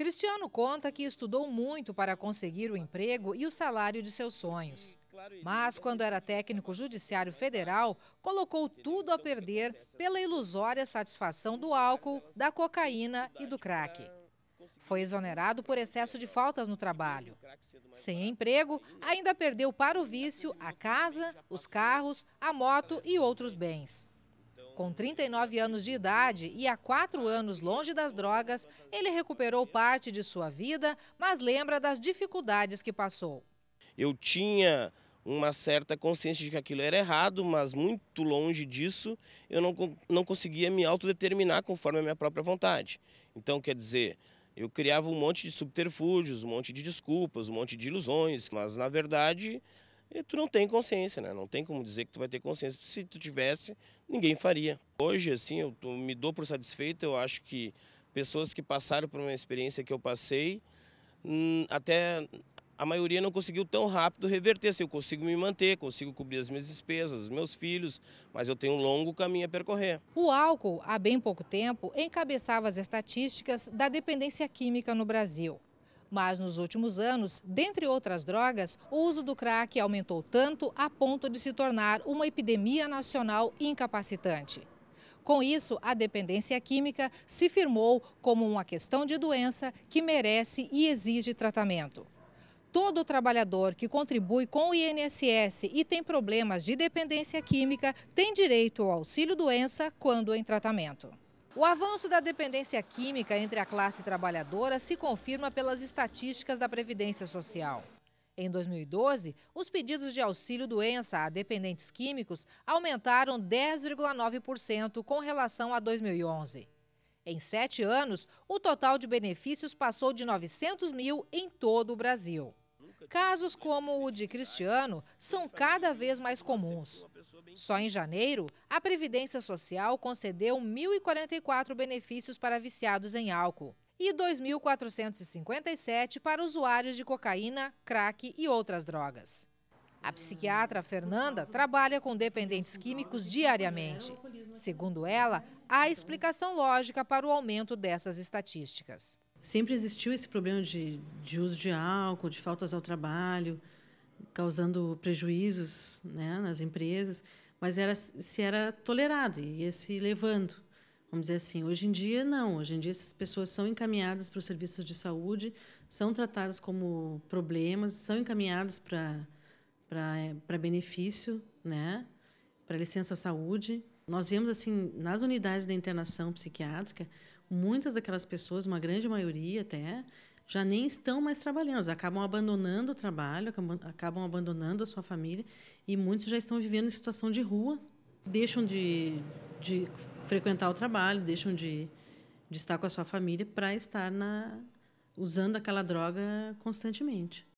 Cristiano conta que estudou muito para conseguir o emprego e o salário de seus sonhos. Mas, quando era técnico judiciário federal, colocou tudo a perder pela ilusória satisfação do álcool, da cocaína e do crack. Foi exonerado por excesso de faltas no trabalho. Sem emprego, ainda perdeu para o vício a casa, os carros, a moto e outros bens. Com 39 anos de idade e há quatro anos longe das drogas, ele recuperou parte de sua vida, mas lembra das dificuldades que passou. Eu tinha uma certa consciência de que aquilo era errado, mas muito longe disso, eu não, não conseguia me autodeterminar conforme a minha própria vontade. Então, quer dizer, eu criava um monte de subterfúgios, um monte de desculpas, um monte de ilusões, mas na verdade e tu não tem consciência, né? Não tem como dizer que tu vai ter consciência. Se tu tivesse, ninguém faria. Hoje, assim, eu me dou por satisfeito. Eu acho que pessoas que passaram por uma experiência que eu passei, hum, até a maioria não conseguiu tão rápido reverter. Assim, eu consigo me manter, consigo cobrir as minhas despesas, os meus filhos, mas eu tenho um longo caminho a percorrer. O álcool, há bem pouco tempo, encabeçava as estatísticas da dependência química no Brasil. Mas nos últimos anos, dentre outras drogas, o uso do crack aumentou tanto a ponto de se tornar uma epidemia nacional incapacitante. Com isso, a dependência química se firmou como uma questão de doença que merece e exige tratamento. Todo trabalhador que contribui com o INSS e tem problemas de dependência química tem direito ao auxílio doença quando em tratamento. O avanço da dependência química entre a classe trabalhadora se confirma pelas estatísticas da Previdência Social. Em 2012, os pedidos de auxílio doença a dependentes químicos aumentaram 10,9% com relação a 2011. Em sete anos, o total de benefícios passou de 900 mil em todo o Brasil. Casos como o de Cristiano são cada vez mais comuns. Só em janeiro, a Previdência Social concedeu 1.044 benefícios para viciados em álcool e 2.457 para usuários de cocaína, crack e outras drogas. A psiquiatra Fernanda trabalha com dependentes químicos diariamente. Segundo ela, há explicação lógica para o aumento dessas estatísticas sempre existiu esse problema de, de uso de álcool, de faltas ao trabalho, causando prejuízos né, nas empresas, mas era, se era tolerado e ia se levando. Vamos dizer assim, hoje em dia não. Hoje em dia essas pessoas são encaminhadas para os serviços de saúde, são tratadas como problemas, são encaminhadas para para, para benefício, né? Para licença saúde. Nós vemos assim nas unidades da internação psiquiátrica muitas daquelas pessoas, uma grande maioria até, já nem estão mais trabalhando, elas acabam abandonando o trabalho, acabam abandonando a sua família e muitos já estão vivendo em situação de rua, deixam de, de frequentar o trabalho, deixam de, de estar com a sua família para estar na, usando aquela droga constantemente.